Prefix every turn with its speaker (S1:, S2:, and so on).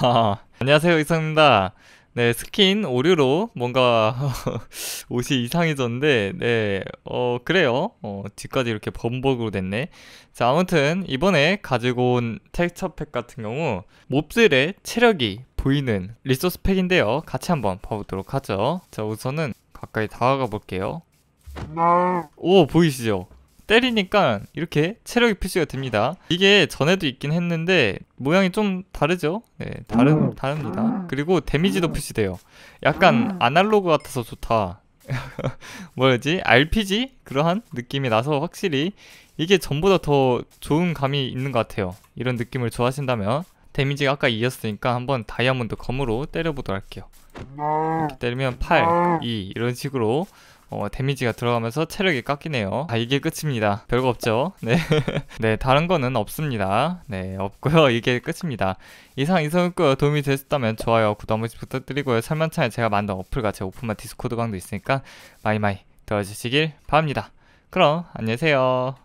S1: 안녕하세요 이상입니다 네 스킨 오류로 뭔가 옷이 이상해졌는데 네어 그래요 어 뒤까지 이렇게 범벅으로 됐네 자 아무튼 이번에 가지고 온 텍스처 팩 같은 경우 몹들의 체력이 보이는 리소스 팩인데요 같이 한번 봐보도록 하죠 자 우선은 가까이 다가가 볼게요 오 보이시죠 때리니까 이렇게 체력이 표시가 됩니다 이게 전에도 있긴 했는데 모양이 좀 다르죠? 네 다른, 음. 다릅니다 음. 그리고 데미지도 표시돼요 음. 약간 아날로그 같아서 좋다 뭐였지? RPG? 그러한 느낌이 나서 확실히 이게 전보다 더 좋은 감이 있는 것 같아요 이런 느낌을 좋아하신다면 데미지가 아까 이었으니까 한번 다이아몬드 검으로 때려보도록 할게요 때리면 8, 2 이런 식으로 어, 데미지가 들어가면서 체력이 깎이네요. 아 이게 끝입니다. 별거 없죠? 네. 네 다른 거는 없습니다. 네 없고요. 이게 끝입니다. 이상 이성급 도움이 되셨다면 좋아요, 구독 한 번씩 부탁드리고요. 설만찬에 제가 만든 어플과 제 오픈마 디스코드 방도 있으니까 마이마이 들어주시길 바랍니다. 그럼 안녕히 계세요.